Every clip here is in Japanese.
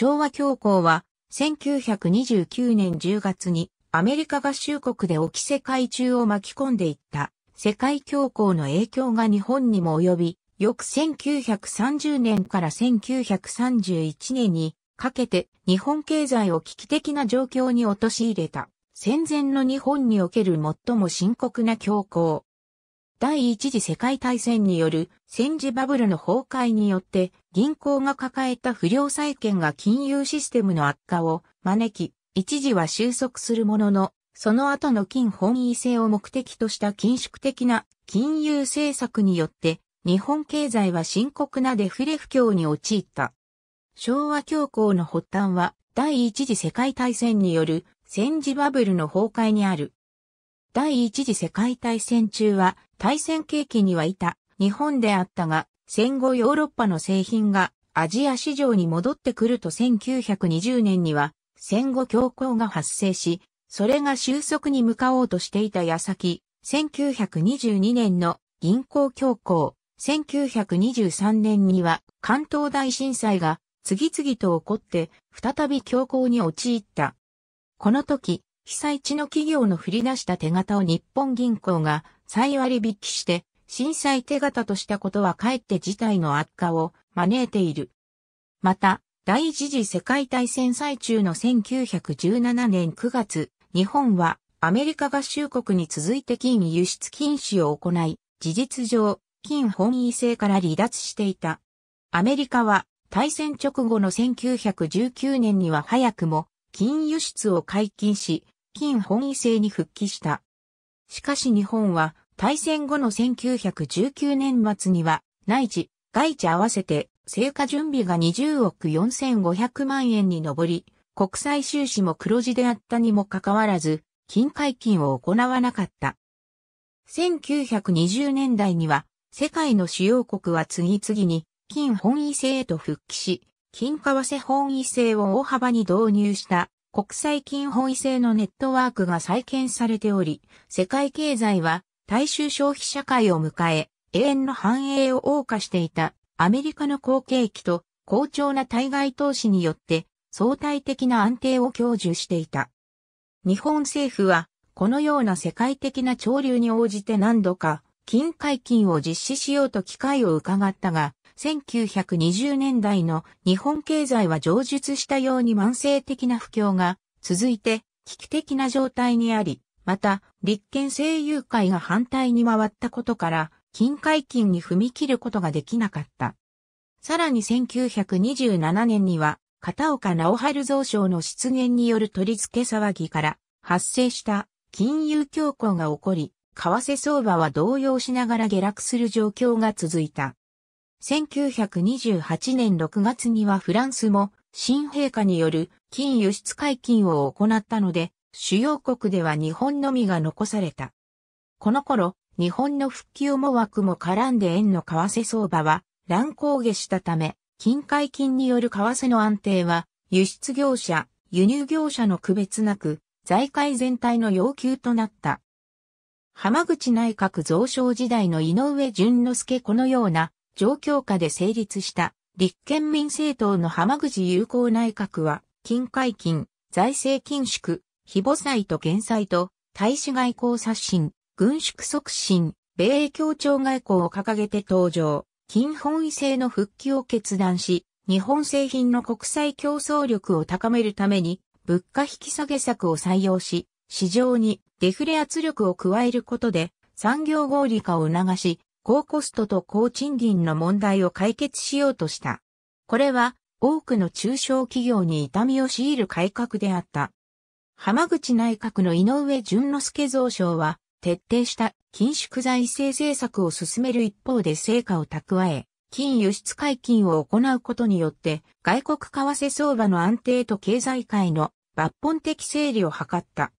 昭和恐慌は、1929年10月にアメリカ合衆国で起き世界中を巻き込んでいった世界恐慌の影響が日本にも及び、翌1930年から1931年にかけて日本経済を危機的な状況に陥れた。戦前の日本における最も深刻な恐慌。第一次世界大戦による戦時バブルの崩壊によって銀行が抱えた不良債権が金融システムの悪化を招き、一時は収束するものの、その後の金本位制を目的とした緊縮的な金融政策によって日本経済は深刻なデフレ不況に陥った。昭和恐慌の発端は第一次世界大戦による戦時バブルの崩壊にある。第一次世界大戦中は対戦契機にはいた日本であったが、戦後ヨーロッパの製品がアジア市場に戻ってくると1920年には戦後恐慌が発生し、それが収束に向かおうとしていた矢先、1922年の銀行恐慌、1923年には関東大震災が次々と起こって再び恐慌に陥った。この時、被災地の企業の振り出した手形を日本銀行が再割引して、震災手形としたことはかえって事態の悪化を招いている。また、第一次世界大戦最中の1917年9月、日本はアメリカ合衆国に続いて金輸出禁止を行い、事実上、金本位制から離脱していた。アメリカは大戦直後の1919年には早くも金輸出を解禁し、金本位制に復帰した。しかし日本は大戦後の1919年末には内地、外地合わせて成果準備が20億4500万円に上り、国際収支も黒字であったにもかかわらず、金解禁を行わなかった。1920年代には、世界の主要国は次々に、金本位制へと復帰し、金為替本位制を大幅に導入した国際金本位制のネットワークが再建されており、世界経済は大衆消費社会を迎え、永遠の繁栄を謳歌していたアメリカの好景気と好調な対外投資によって相対的な安定を享受していた。日本政府はこのような世界的な潮流に応じて何度か金解禁を実施しようと機会を伺ったが、1920年代の日本経済は上述したように慢性的な不況が続いて危機的な状態にあり、また、立憲政友会が反対に回ったことから、金解禁に踏み切ることができなかった。さらに1927年には、片岡直春増賞の出現による取り付け騒ぎから発生した金融恐慌が起こり、為替相場は動揺しながら下落する状況が続いた。1928年6月にはフランスも新陛下による金輸出解禁を行ったので、主要国では日本のみが残された。この頃、日本の復旧も枠も絡んで円の為替相場は乱高下したため、金解禁による為替の安定は、輸出業者、輸入業者の区別なく、財界全体の要求となった。浜口内閣増床時代の井上淳之介このような状況下で成立した立憲民政党の浜口友好内閣は、金解禁、財政緊縮、非母債と減債と、大使外交刷新、軍縮促進、米英協調外交を掲げて登場、金本位制の復帰を決断し、日本製品の国際競争力を高めるために、物価引き下げ策を採用し、市場にデフレ圧力を加えることで、産業合理化を促し、高コストと高賃金の問題を解決しようとした。これは多くの中小企業に痛みを強いる改革であった。浜口内閣の井上淳之介蔵省は、徹底した緊縮財政政策を進める一方で成果を蓄え、金輸出解禁を行うことによって、外国為替相場の安定と経済界の抜本的整理を図った。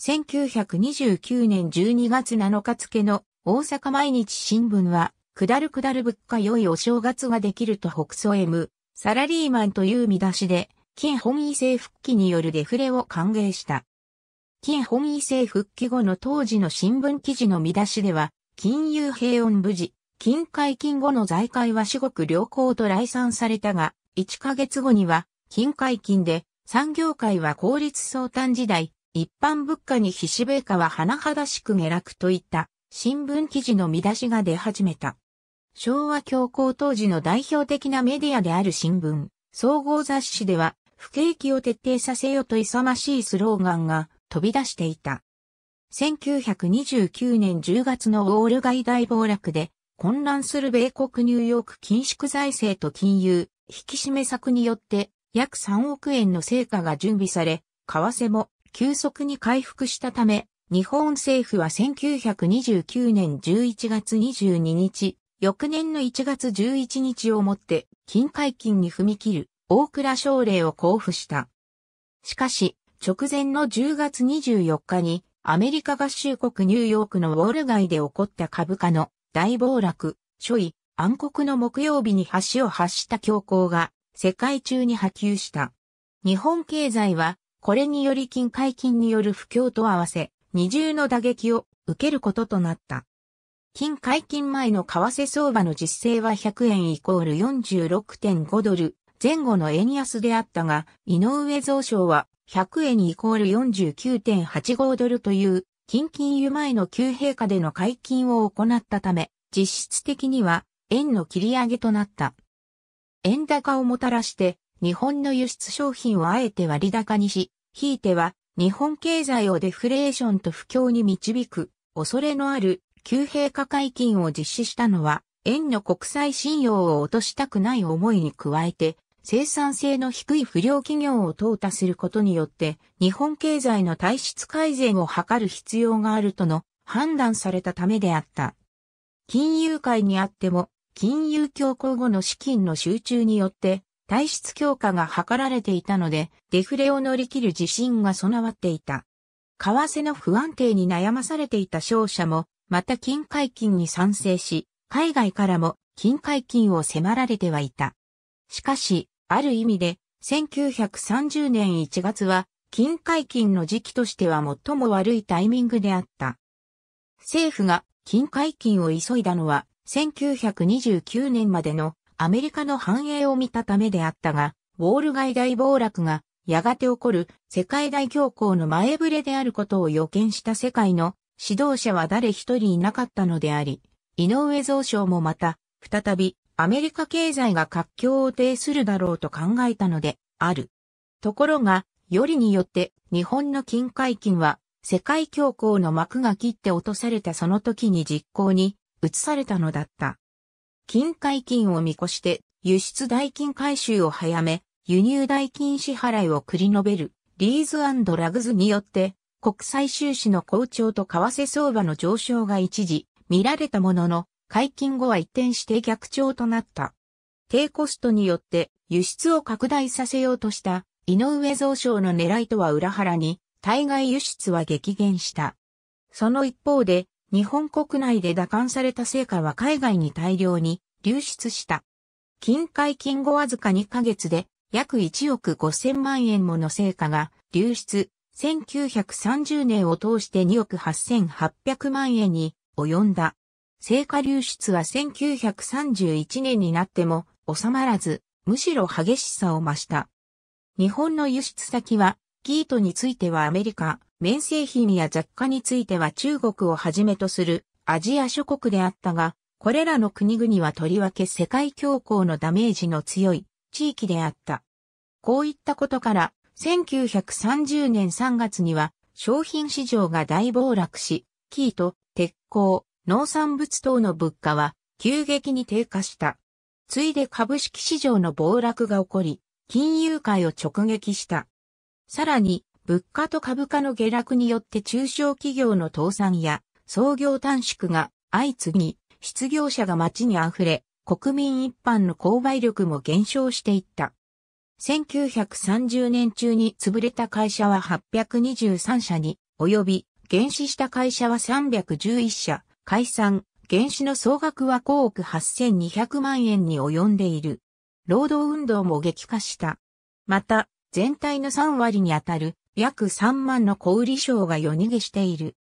1929年12月7日付の大阪毎日新聞は、下る下る物価良いお正月ができると北総 M、サラリーマンという見出しで、金本位制復帰によるデフレを歓迎した。金本位制復帰後の当時の新聞記事の見出しでは、金融平穏無事、金解禁後の財界は至極良好と来賛されたが、1ヶ月後には、金解禁で、産業界は公立相談時代、一般物価に非し米価は甚だしく下落といった新聞記事の見出しが出始めた。昭和恐慌当時の代表的なメディアである新聞、総合雑誌では、不景気を徹底させよと勇ましいスローガンが飛び出していた。1929年10月のウォール街大暴落で、混乱する米国ニューヨーク緊縮財政と金融、引き締め策によって、約3億円の成果が準備され、為替も急速に回復したため、日本政府は1929年11月22日、翌年の1月11日をもって、金解禁に踏み切る、大蔵省令を交付した。しかし、直前の10月24日に、アメリカ合衆国ニューヨークのウォール街で起こった株価の大暴落、初位、暗黒の木曜日に橋を発した恐慌が、世界中に波及した。日本経済は、これにより金解禁による不況と合わせ、二重の打撃を受けることとなった。金解禁前の為替相場の実勢は100円イコール46.5ドル前後の円安であったが、井上蔵省は100円イコール49.85ドルという金金油前の旧陛下での解禁を行ったため、実質的には円の切り上げとなった。円高をもたらして、日本の輸出商品をあえて割高にし、ひいては日本経済をデフレーションと不況に導く恐れのある旧幣化解禁を実施したのは、円の国際信用を落としたくない思いに加えて、生産性の低い不良企業を淘汰することによって、日本経済の体質改善を図る必要があるとの判断されたためであった。金融界にあっても、金融恐慌後の資金の集中によって、体質強化が図られていたので、デフレを乗り切る自信が備わっていた。為替の不安定に悩まされていた商社も、また金解禁に賛成し、海外からも金解禁を迫られてはいた。しかし、ある意味で、1930年1月は、金解禁の時期としては最も悪いタイミングであった。政府が金解禁を急いだのは、1929年までのアメリカの繁栄を見たためであったが、ウォール街大暴落がやがて起こる世界大恐慌の前触れであることを予見した世界の指導者は誰一人いなかったのであり、井上蔵省もまた、再びアメリカ経済が活況を呈するだろうと考えたのである。ところが、よりによって日本の金海金は世界恐慌の幕が切って落とされたその時に実行に移されたのだった。金解禁を見越して輸出代金回収を早め、輸入代金支払いを繰り延べる、リーズラグズによって、国際収支の好調と為替相場の上昇が一時見られたものの、解禁後は一転して逆調となった。低コストによって輸出を拡大させようとした井上増昇の狙いとは裏腹に、対外輸出は激減した。その一方で、日本国内で打艦された成果は海外に大量に流出した。金海。禁後わずか2ヶ月で約1億5000万円もの成果が流出、1930年を通して2億8800万円に及んだ。成果流出は1931年になっても収まらず、むしろ激しさを増した。日本の輸出先は、ギートについてはアメリカ、綿製品や雑貨については中国をはじめとするアジア諸国であったが、これらの国々はとりわけ世界恐慌のダメージの強い地域であった。こういったことから、1930年3月には商品市場が大暴落し、キーと鉄鋼、農産物等の物価は急激に低下した。ついで株式市場の暴落が起こり、金融界を直撃した。さらに、物価と株価の下落によって中小企業の倒産や創業短縮が相次ぎ、失業者が街に溢れ、国民一般の購買力も減少していった。1930年中に潰れた会社は823社に及び、減資した会社は311社、解散、減資の総額は5億8200万円に及んでいる。労働運動も激化した。また、全体の3割にあたる約3万の小売商が夜逃げしている。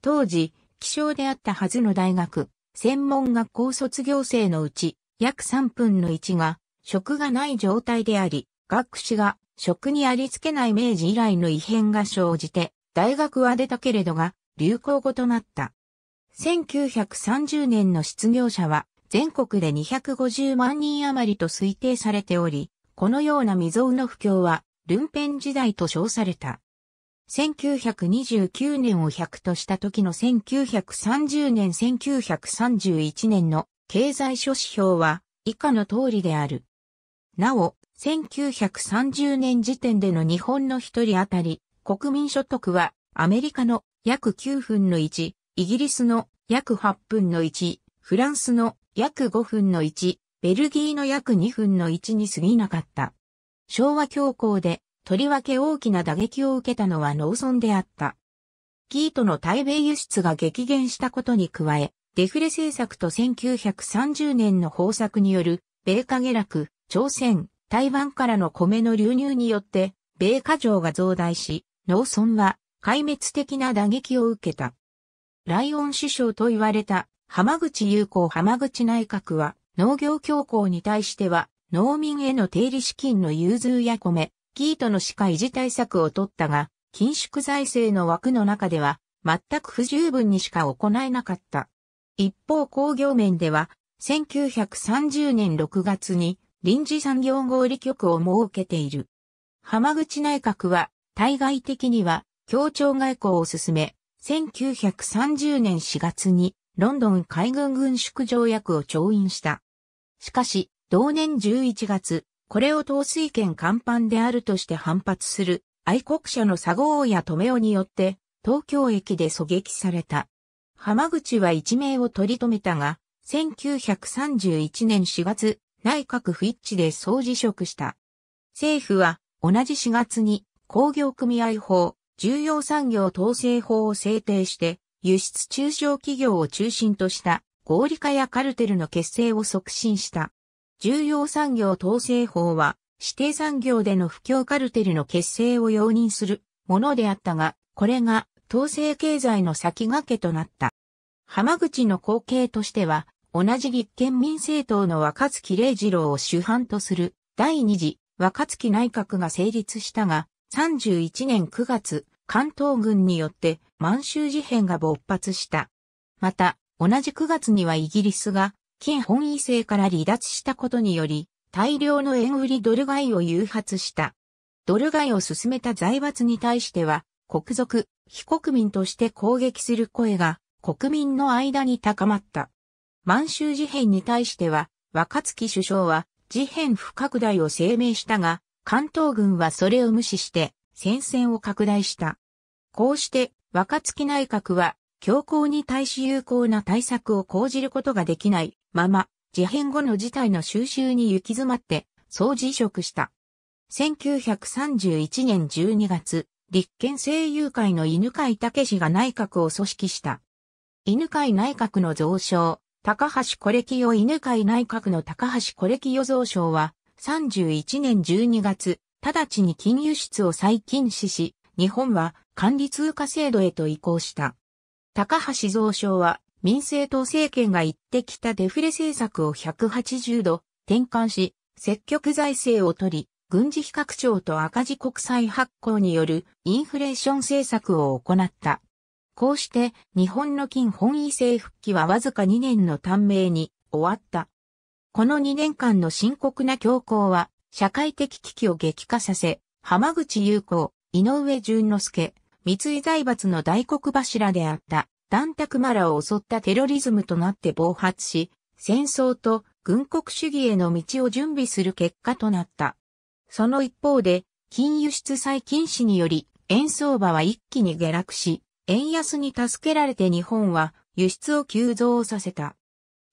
当時、気象であったはずの大学、専門学校卒業生のうち、約3分の1が、職がない状態であり、学士が職にありつけない明治以来の異変が生じて、大学は出たけれどが、流行語となった。1930年の失業者は、全国で250万人余りと推定されており、このような未曾有の不況は、ルンペン時代と称された。1929年を100とした時の1930年1931年の経済諸指標は以下の通りである。なお、1930年時点での日本の一人当たり国民所得はアメリカの約9分の1、イギリスの約8分の1、フランスの約5分の1、ベルギーの約2分の1に過ぎなかった。昭和恐慌で、とりわけ大きな打撃を受けたのは農村であった。キートの対米輸出が激減したことに加え、デフレ政策と1930年の方策による、米価下落、朝鮮、台湾からの米の流入によって、米価上が増大し、農村は壊滅的な打撃を受けた。ライオン首相と言われた浜口友好浜口内閣は農業恐慌に対しては農民への定理資金の融通や米、キートの歯科維持対策を取ったが、緊縮財政の枠の中では、全く不十分にしか行えなかった。一方工業面では、1930年6月に臨時産業合理局を設けている。浜口内閣は、対外的には、協調外交を進め、1930年4月にロンドン海軍軍縮条約を調印した。しかし、同年11月、これを統帥権官版であるとして反発する愛国者の佐合や留夫によって東京駅で狙撃された。浜口は一命を取り留めたが、1931年4月、内閣不一致で総辞職した。政府は同じ4月に工業組合法、重要産業統制法を制定して、輸出中小企業を中心とした合理化やカルテルの結成を促進した。重要産業統制法は、指定産業での不況カルテルの結成を容認するものであったが、これが統制経済の先駆けとなった。浜口の後継としては、同じ立憲民政党の若月礼二郎を主犯とする第二次若月内閣が成立したが、31年9月、関東軍によって満州事変が勃発した。また、同じ9月にはイギリスが金本位制から離脱したことにより、大量の円売りドル買いを誘発した。ドル買いを進めた財閥に対しては、国賊、非国民として攻撃する声が国民の間に高まった。満州事変に対しては、若月首相は事変不拡大を声明したが、関東軍はそれを無視して戦線を拡大した。こうして若月内閣は強硬に対し有効な対策を講じることができないまま、事変後の事態の収集に行き詰まって、総辞職した。1931年12月、立憲政友会の犬飼武氏が内閣を組織した。犬飼内閣の増床、高橋コレキヨ犬飼内閣の高橋コレキヨ増床は、31年12月、直ちに金融室を再禁止し、日本は管理通貨制度へと移行した。高橋増床は民政党政権が言ってきたデフレ政策を180度転換し、積極財政を取り、軍事比較庁と赤字国債発行によるインフレーション政策を行った。こうして日本の金本位制復帰はわずか2年の短命に終わった。この2年間の深刻な強行は社会的危機を激化させ、浜口優子、井上淳之介、三井財閥の大黒柱であったダンタクマラを襲ったテロリズムとなって暴発し、戦争と軍国主義への道を準備する結果となった。その一方で、金輸出再禁止により、円相場は一気に下落し、円安に助けられて日本は輸出を急増させた。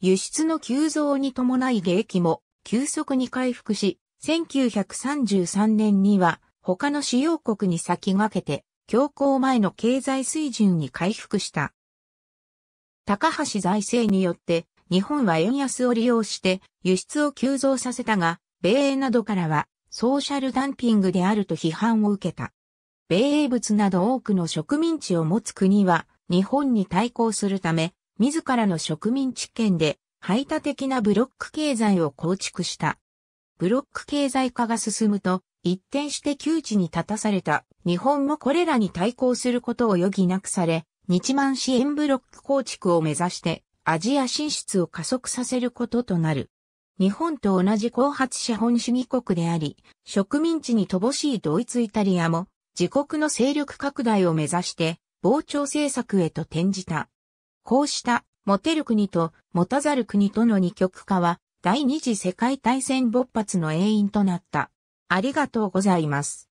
輸出の急増に伴い利益も急速に回復し、1933年には他の主要国に先駆けて、強行前の経済水準に回復した。高橋財政によって日本は円安を利用して輸出を急増させたが、米英などからはソーシャルダンピングであると批判を受けた。米英物など多くの植民地を持つ国は日本に対抗するため、自らの植民地圏で排他的なブロック経済を構築した。ブロック経済化が進むと、一転して窮地に立たされた日本もこれらに対抗することを余儀なくされ、日満支援ブロック構築を目指してアジア進出を加速させることとなる。日本と同じ後発資本主義国であり、植民地に乏しいドイツイタリアも自国の勢力拡大を目指して膨張政策へと転じた。こうした持てる国と持たざる国との二極化は第二次世界大戦勃発の永因となった。ありがとうございます。